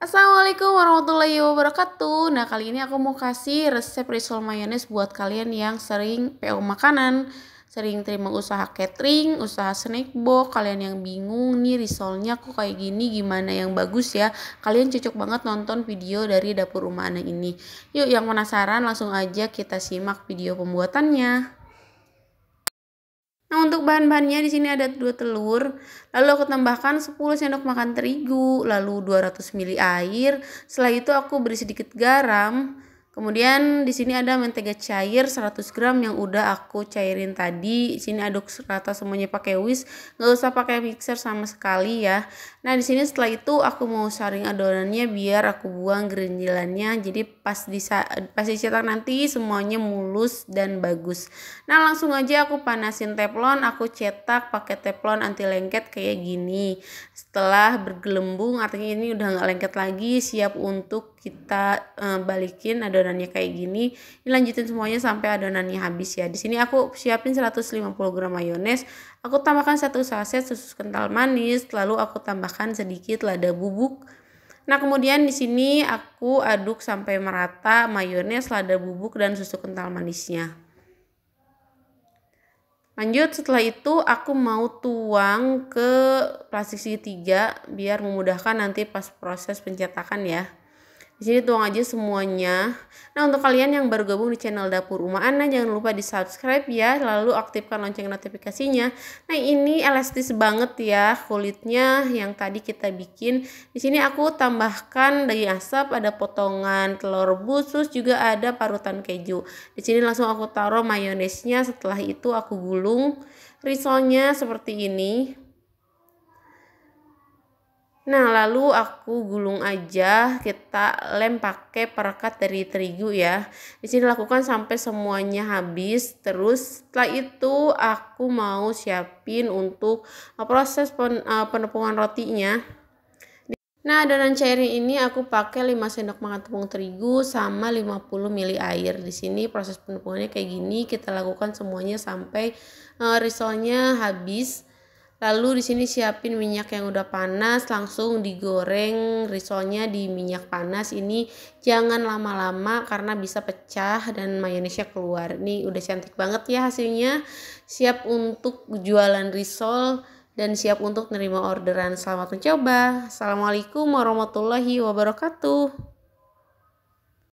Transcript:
Assalamualaikum warahmatullahi wabarakatuh Nah kali ini aku mau kasih resep risol mayones buat kalian yang sering PO makanan Sering terima usaha catering, usaha snack box Kalian yang bingung nih risolnya kok kayak gini gimana yang bagus ya Kalian cocok banget nonton video dari dapur rumah anak ini Yuk yang penasaran langsung aja kita simak video pembuatannya Nah, untuk bahan-bahannya di sini ada dua telur, lalu aku tambahkan 10 sendok makan terigu, lalu 200 ml air. Setelah itu aku beri sedikit garam, Kemudian di sini ada mentega cair 100 gram yang udah aku cairin tadi. Di sini aduk rata semuanya pakai whisk, nggak usah pakai mixer sama sekali ya. Nah di sini setelah itu aku mau saring adonannya biar aku buang gerinjilannya. Jadi pas di pas dicetak nanti semuanya mulus dan bagus. Nah langsung aja aku panasin teflon, aku cetak pakai teflon anti lengket kayak gini. Setelah bergelembung artinya ini udah nggak lengket lagi, siap untuk kita uh, balikin adonan adonannya kayak gini ini lanjutin semuanya sampai adonannya habis ya di sini aku siapin 150 gram mayones aku tambahkan satu saset susu kental manis lalu aku tambahkan sedikit lada bubuk Nah, kemudian di sini aku aduk sampai merata mayones, lada bubuk, dan susu kental manisnya. Lanjut, setelah itu aku mau tuang ke plastik segitiga biar memudahkan nanti pas proses pencetakan ya. Di sini tuang aja semuanya. Nah, untuk kalian yang baru gabung di channel Dapur rumah Ana, jangan lupa di-subscribe ya, lalu aktifkan lonceng notifikasinya. Nah, ini elastis banget ya kulitnya yang tadi kita bikin. Di sini aku tambahkan daging asap, ada potongan telur busus juga ada parutan keju. Di sini langsung aku taruh mayonesnya, setelah itu aku gulung risolnya seperti ini. Nah, lalu aku gulung aja, kita lem pakai perekat dari terigu ya. Di sini lakukan sampai semuanya habis. Terus setelah itu aku mau siapin untuk eh, proses eh, penepungan rotinya. Nah, adonan cairnya ini aku pakai 5 sendok makan tepung terigu sama 50 ml air. Di sini proses penepungannya kayak gini, kita lakukan semuanya sampai eh, risolnya habis. Lalu di sini siapin minyak yang udah panas, langsung digoreng risolnya di minyak panas. Ini jangan lama-lama karena bisa pecah dan mayonesnya keluar. Ini udah cantik banget ya hasilnya. Siap untuk jualan risol dan siap untuk nerima orderan. Selamat mencoba. Assalamualaikum warahmatullahi wabarakatuh.